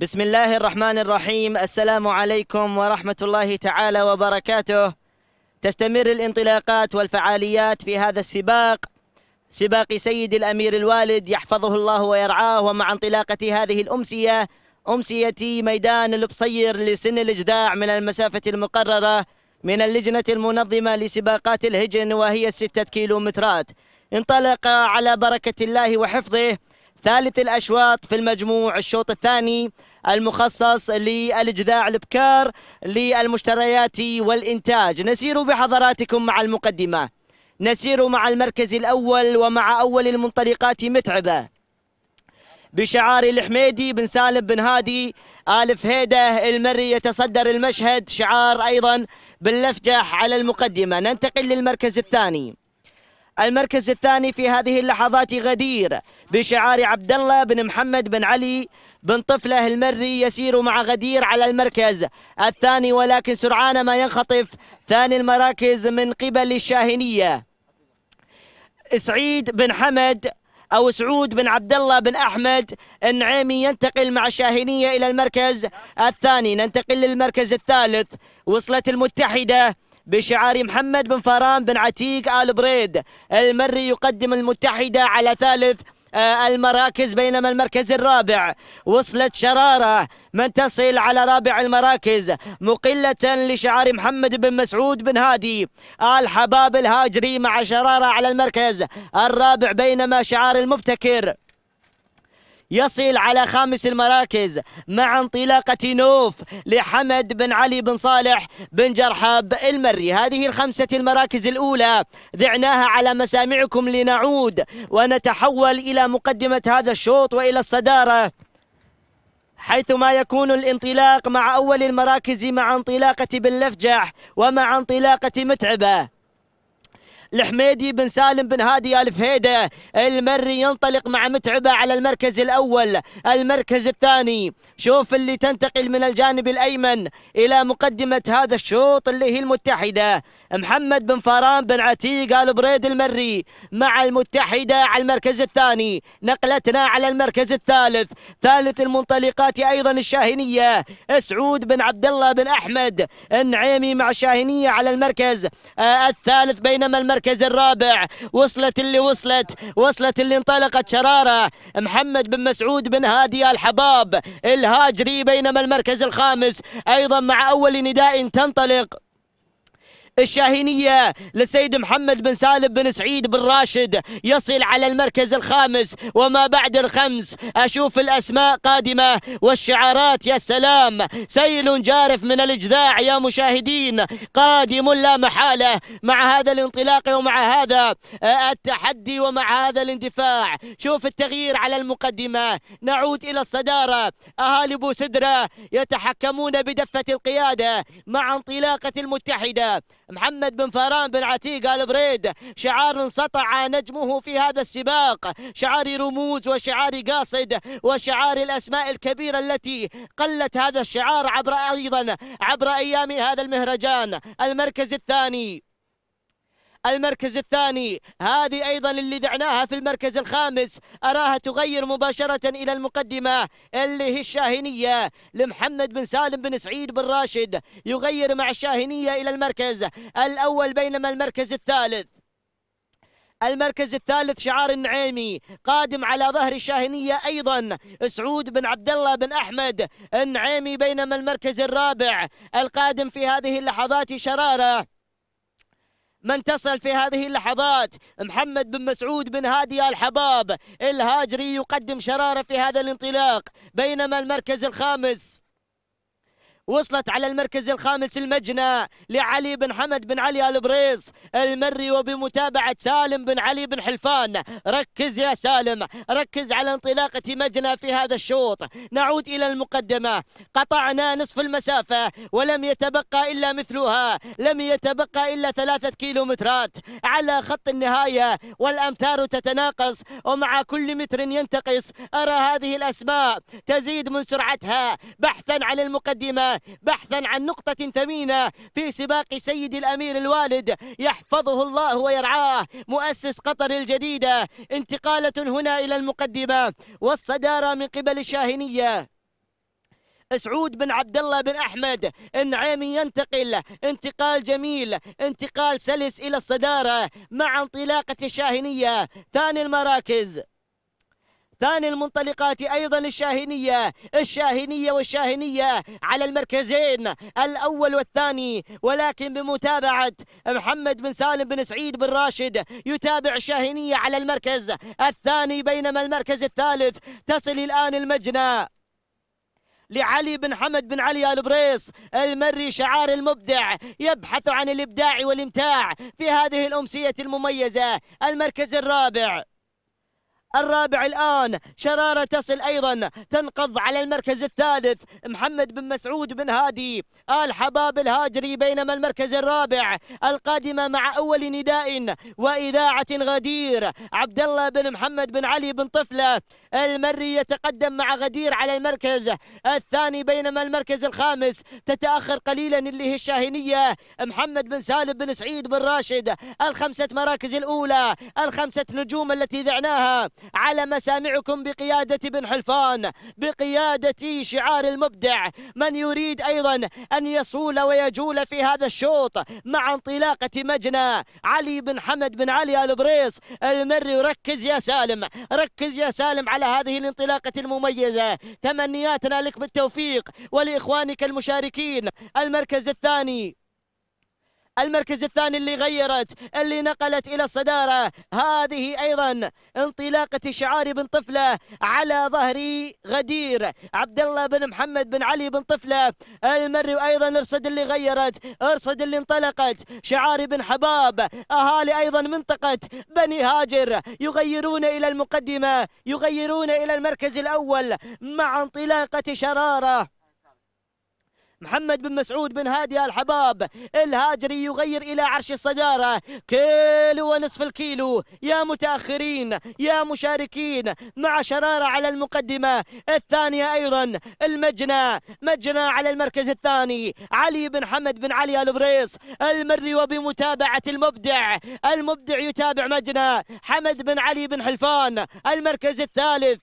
بسم الله الرحمن الرحيم السلام عليكم ورحمة الله تعالى وبركاته تستمر الانطلاقات والفعاليات في هذا السباق سباق سيد الأمير الوالد يحفظه الله ويرعاه ومع انطلاقة هذه الأمسية أمسية ميدان البصير لسن الإجداع من المسافة المقررة من اللجنة المنظمة لسباقات الهجن وهي الستة كيلومترات انطلق على بركة الله وحفظه ثالث الأشواط في المجموع الشوط الثاني المخصص للجذاع البكار للمشتريات والإنتاج نسير بحضراتكم مع المقدمة نسير مع المركز الأول ومع أول المنطلقات متعبة بشعار الحميدي بن سالم بن هادي آلف هيده المري يتصدر المشهد شعار أيضا باللفجح على المقدمة ننتقل للمركز الثاني المركز الثاني في هذه اللحظات غدير بشعار عبد الله بن محمد بن علي بن طفله المري يسير مع غدير على المركز الثاني ولكن سرعان ما ينخطف ثاني المراكز من قبل الشاهنيه سعيد بن حمد او سعود بن عبد الله بن احمد النعيمي ينتقل مع الشاهنيه الى المركز الثاني ننتقل للمركز الثالث وصلت المتحده بشعار محمد بن فران بن عتيق آل بريد المري يقدم المتحدة على ثالث آه، المراكز بينما المركز الرابع وصلت شرارة من تصل على رابع المراكز مقلة لشعار محمد بن مسعود بن هادي آل حباب الهاجري مع شرارة على المركز الرابع بينما شعار المبتكر يصل على خامس المراكز مع انطلاقة نوف لحمد بن علي بن صالح بن جرحاب المري هذه الخمسة المراكز الأولى ذعناها على مسامعكم لنعود ونتحول إلى مقدمة هذا الشوط وإلى الصدارة حيث ما يكون الانطلاق مع أول المراكز مع انطلاقة بن لفجح ومع انطلاقة متعبة الحميدي بن سالم بن هادي الفهيدة المري ينطلق مع متعبة على المركز الأول المركز الثاني شوف اللي تنتقل من الجانب الأيمن إلى مقدمة هذا الشوط اللي هي المتحدة محمد بن فران بن عتيق آل بريد المري مع المتحدة على المركز الثاني نقلتنا على المركز الثالث ثالث المنطلقات أيضا الشاهنية سعود بن عبد الله بن أحمد النعيمي مع الشاهنية على المركز آه، الثالث بينما المركز الرابع وصلت اللي وصلت وصلت اللي انطلقت شرارة محمد بن مسعود بن هادي الحباب الهاجري بينما المركز الخامس أيضا مع أول نداء تنطلق الشاهينية للسيد محمد بن سالم بن سعيد بن راشد يصل على المركز الخامس وما بعد الخمس أشوف الأسماء قادمة والشعارات يا سلام سيل جارف من الإجذاع يا مشاهدين قادم لا محالة مع هذا الانطلاق ومع هذا آه، التحدي ومع هذا الاندفاع شوف التغيير على المقدمة نعود إلى الصدارة أهالب سدرة يتحكمون بدفة القيادة مع انطلاقة المتحدة محمد بن فران بن عتيق آل بريد شعار انسطع نجمه في هذا السباق شعار رموز وشعار قاصد وشعار الأسماء الكبيرة التي قلت هذا الشعار عبر أيضا عبر أيام هذا المهرجان المركز الثاني المركز الثاني هذه أيضا اللي دعناها في المركز الخامس أراها تغير مباشرة إلى المقدمة اللي هي الشاهنية لمحمد بن سالم بن سعيد بن راشد يغير مع الشاهنية إلى المركز الأول بينما المركز الثالث المركز الثالث شعار النعيمي قادم على ظهر الشاهنية أيضا سعود بن عبد الله بن أحمد النعيمي بينما المركز الرابع القادم في هذه اللحظات شرارة من تصل في هذه اللحظات محمد بن مسعود بن هادي الحباب الهاجري يقدم شرارة في هذا الانطلاق بينما المركز الخامس وصلت على المركز الخامس المجنى لعلي بن حمد بن علي البريص المري وبمتابعة سالم بن علي بن حلفان ركز يا سالم ركز على انطلاقة مجنى في هذا الشوط نعود إلى المقدمة قطعنا نصف المسافة ولم يتبقى إلا مثلها لم يتبقى إلا ثلاثة كيلومترات على خط النهاية والأمتار تتناقص ومع كل متر ينتقص أرى هذه الأسماء تزيد من سرعتها بحثا عن المقدمة بحثا عن نقطة ثمينة في سباق سيد الأمير الوالد يحفظه الله ويرعاه مؤسس قطر الجديدة انتقالة هنا إلى المقدمة والصدارة من قبل الشاهنية سعود بن عبد الله بن احمد النعيمي ينتقل انتقال جميل انتقال سلس الى الصداره مع انطلاقه الشاهنيه ثاني المراكز ثاني المنطلقات أيضا الشاهنيه الشاهنية والشاهنية على المركزين الأول والثاني ولكن بمتابعة محمد بن سالم بن سعيد بن راشد يتابع الشاهنية على المركز الثاني بينما المركز الثالث تصل الآن المجنى لعلي بن حمد بن علي البريص المري شعار المبدع يبحث عن الإبداع والإمتاع في هذه الأمسية المميزة المركز الرابع الرابع الآن شرارة تصل أيضا تنقض على المركز الثالث محمد بن مسعود بن هادي آل حباب الهاجري بينما المركز الرابع القادمة مع أول نداء وإذاعة غدير عبد الله بن محمد بن علي بن طفلة المري يتقدم مع غدير على المركز الثاني بينما المركز الخامس تتأخر قليلا اللي هي الشاهنية محمد بن سالم بن سعيد بن راشد الخمسة مراكز الأولى الخمسة نجوم التي ذعناها على مسامعكم بقيادة بن حلفان بقيادة شعار المبدع من يريد أيضا أن يصول ويجول في هذا الشوط مع انطلاقة مجنى علي بن حمد بن علي البريص المري ركز يا سالم ركز يا سالم على هذه الانطلاقة المميزة تمنياتنا لك بالتوفيق ولإخوانك المشاركين المركز الثاني المركز الثاني اللي غيرت اللي نقلت إلى الصدارة هذه أيضا انطلاقة شعار بن طفلة على ظهر غدير عبد الله بن محمد بن علي بن طفلة المري أيضا ارصد اللي غيرت ارصد اللي انطلقت شعار بن حباب أهالي أيضا منطقة بني هاجر يغيرون إلى المقدمة يغيرون إلى المركز الأول مع انطلاقة شرارة محمد بن مسعود بن هادي الحباب الهاجري يغير إلى عرش الصدارة كيلو ونصف الكيلو يا متأخرين يا مشاركين مع شرارة على المقدمة الثانية أيضا المجنى مجنى على المركز الثاني علي بن حمد بن علي البريص المري وبمتابعة المبدع المبدع يتابع مجنى حمد بن علي بن حلفان المركز الثالث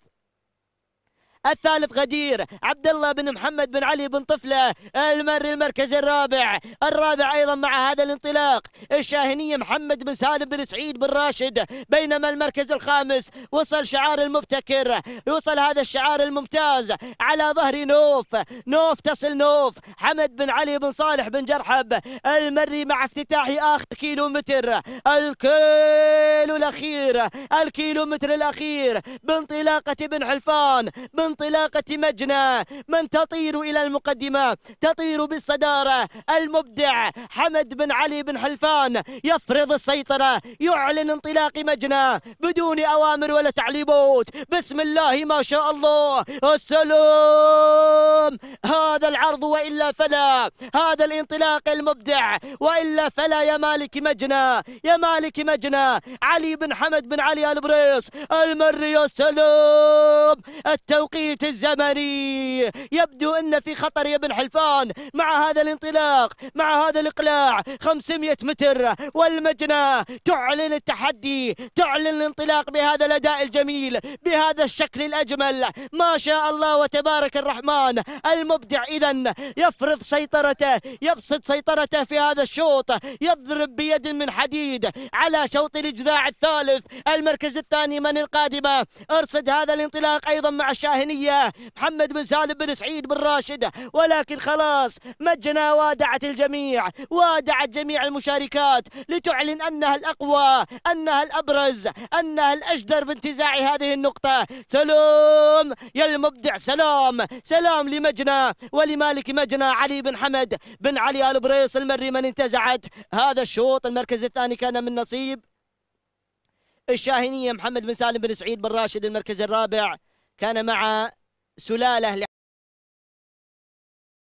الثالث غدير عبد الله بن محمد بن علي بن طفله المري المركز الرابع الرابع ايضا مع هذا الانطلاق الشاهنيه محمد بن سالم بن سعيد بن راشد بينما المركز الخامس وصل شعار المبتكر يوصل هذا الشعار الممتاز على ظهر نوف نوف تصل نوف حمد بن علي بن صالح بن جرحب المري مع افتتاح اخر كيلو متر الكيلو الاخير الكيلو متر الاخير بانطلاقه بن حلفان بن انطلاقة مجنى من تطير إلى المقدمة تطير بالصدارة المبدع حمد بن علي بن حلفان يفرض السيطرة يعلن انطلاق مجنى بدون أوامر ولا تعليبوت بسم الله ما شاء الله السلام هذا العرض وإلا فلا هذا الانطلاق المبدع وإلا فلا يا مالك مجنى يا مالك مجنى علي بن حمد بن علي المر المري السلام التوقيت التوقيت الزمني يبدو أن في خطر يا بن حلفان مع هذا الانطلاق مع هذا الإقلاع 500 متر والمجنة تعلن التحدي تعلن الانطلاق بهذا الأداء الجميل بهذا الشكل الأجمل ما شاء الله وتبارك الرحمن المبدع إذا يفرض سيطرته يبسط سيطرته في هذا الشوط يضرب بيد من حديد على شوط الإجذاع الثالث المركز الثاني من القادمة ارصد هذا الانطلاق أيضا مع الشاهين الوطنية محمد بن سالم بن سعيد بن راشد ولكن خلاص مجنا وادعت الجميع وادعت جميع المشاركات لتعلن أنها الأقوى أنها الأبرز أنها الأجدر بانتزاع هذه النقطة سلام يا المبدع سلام سلام لمجنا ولمالك مجنا علي بن حمد بن علي آل بريص المري من انتزعت هذا الشوط المركز الثاني كان من نصيب الشاهينية محمد بن سالم بن سعيد بن راشد المركز الرابع كان مع سلالة